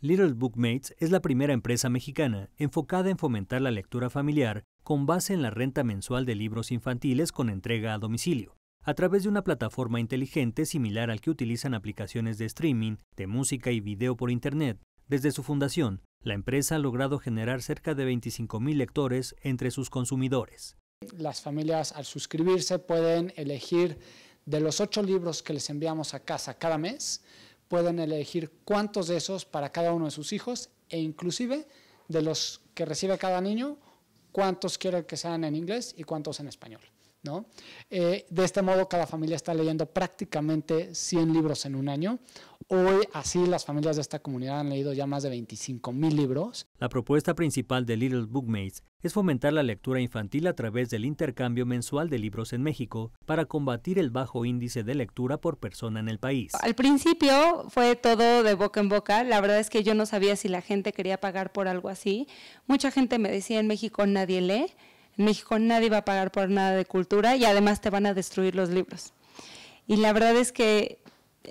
Little Bookmates es la primera empresa mexicana enfocada en fomentar la lectura familiar con base en la renta mensual de libros infantiles con entrega a domicilio, a través de una plataforma inteligente similar al que utilizan aplicaciones de streaming, de música y video por Internet. Desde su fundación, la empresa ha logrado generar cerca de 25.000 lectores entre sus consumidores. Las familias al suscribirse pueden elegir de los ocho libros que les enviamos a casa cada mes, pueden elegir cuántos de esos para cada uno de sus hijos e inclusive de los que recibe cada niño, cuántos quieren que sean en inglés y cuántos en español. ¿no? Eh, de este modo, cada familia está leyendo prácticamente 100 libros en un año Hoy, así, las familias de esta comunidad han leído ya más de 25 mil libros. La propuesta principal de Little Bookmates es fomentar la lectura infantil a través del intercambio mensual de libros en México para combatir el bajo índice de lectura por persona en el país. Al principio fue todo de boca en boca. La verdad es que yo no sabía si la gente quería pagar por algo así. Mucha gente me decía, en México nadie lee, en México nadie va a pagar por nada de cultura y además te van a destruir los libros. Y la verdad es que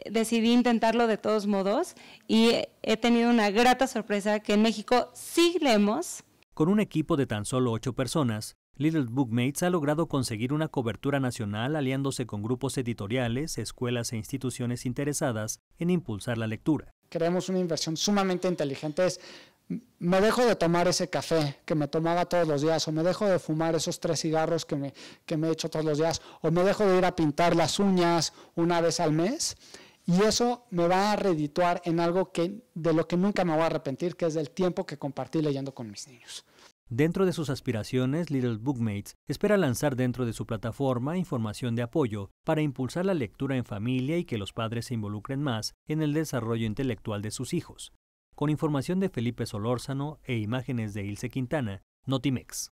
decidí intentarlo de todos modos y he tenido una grata sorpresa que en México sí leemos. Con un equipo de tan solo ocho personas, Little Bookmates ha logrado conseguir una cobertura nacional aliándose con grupos editoriales, escuelas e instituciones interesadas en impulsar la lectura. Creemos una inversión sumamente inteligente. Es, me dejo de tomar ese café que me tomaba todos los días, o me dejo de fumar esos tres cigarros que me, que me he hecho todos los días, o me dejo de ir a pintar las uñas una vez al mes y eso me va a redituar en algo que, de lo que nunca me voy a arrepentir, que es el tiempo que compartí leyendo con mis niños. Dentro de sus aspiraciones, Little Bookmates espera lanzar dentro de su plataforma información de apoyo para impulsar la lectura en familia y que los padres se involucren más en el desarrollo intelectual de sus hijos. Con información de Felipe Solórzano e imágenes de Ilse Quintana, Notimex.